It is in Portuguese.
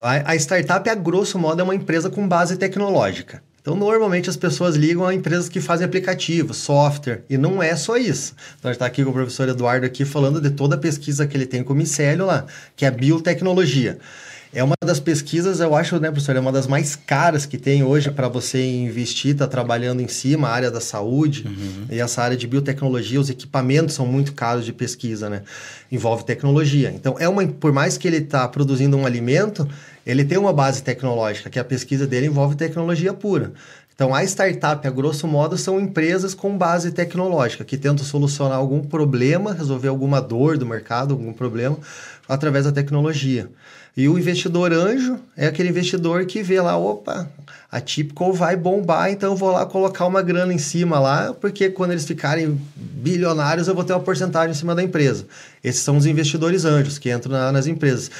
A, startup, a grosso modo, é uma empresa com base tecnológica. Então, normalmente as pessoas ligam a empresas que fazem aplicativos, software, e não é só isso. Então, está aqui com o professor Eduardo aqui falando de toda a pesquisa que ele tem com o Micélio lá, que é biotecnologia. É uma das pesquisas, eu acho, né, professor, é uma das mais caras que tem hoje para você investir, tá trabalhando em cima, a área da saúde uhum. e essa área de biotecnologia, os equipamentos são muito caros de pesquisa, né? Envolve tecnologia. Então, é uma, por mais que ele está produzindo um alimento, ele tem uma base tecnológica, que a pesquisa dele envolve tecnologia pura. Então, a startup, a grosso modo, são empresas com base tecnológica, que tentam solucionar algum problema, resolver alguma dor do mercado, algum problema, através da tecnologia. E o investidor anjo é aquele investidor que vê lá, opa, a Tipco vai bombar, então eu vou lá colocar uma grana em cima lá, porque quando eles ficarem bilionários eu vou ter uma porcentagem em cima da empresa. Esses são os investidores anjos que entram na, nas empresas.